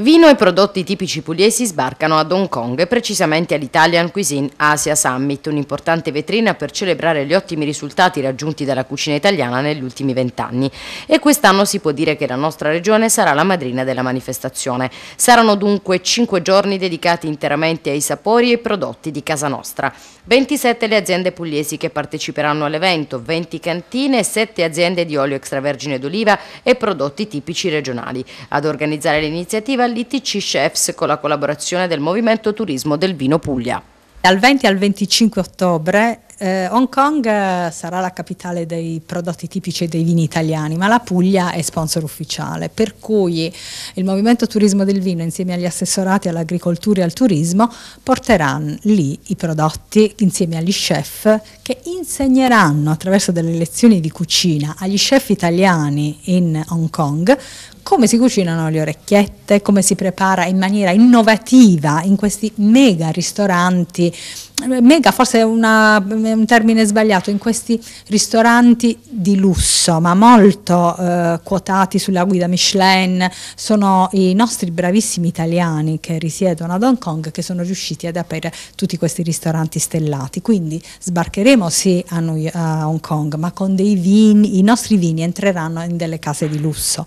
Vino e prodotti tipici pugliesi sbarcano ad Hong Kong, precisamente all'Italian Cuisine Asia Summit, un'importante vetrina per celebrare gli ottimi risultati raggiunti dalla cucina italiana negli ultimi vent'anni. E quest'anno si può dire che la nostra regione sarà la madrina della manifestazione. Saranno dunque cinque giorni dedicati interamente ai sapori e prodotti di casa nostra. 27 le aziende pugliesi che parteciperanno all'evento, 20 cantine, 7 aziende di olio extravergine d'oliva e prodotti tipici regionali. Ad organizzare l'iniziativa dall'ITC Chefs con la collaborazione del Movimento Turismo del Vino Puglia. Dal 20 al 25 ottobre eh, Hong Kong eh, sarà la capitale dei prodotti tipici dei vini italiani, ma la Puglia è sponsor ufficiale, per cui il Movimento Turismo del Vino insieme agli assessorati all'agricoltura e al turismo porteranno lì i prodotti insieme agli chef che insegneranno attraverso delle lezioni di cucina agli chef italiani in Hong Kong come si cucinano le orecchiette, come si prepara in maniera innovativa in questi mega ristoranti, mega forse è, una, è un termine sbagliato, in questi ristoranti di lusso, ma molto eh, quotati sulla guida Michelin, sono i nostri bravissimi italiani che risiedono ad Hong Kong che sono riusciti ad aprire tutti questi ristoranti stellati. Quindi sbarcheremo sì a, New a Hong Kong, ma con dei vini, i nostri vini entreranno in delle case di lusso.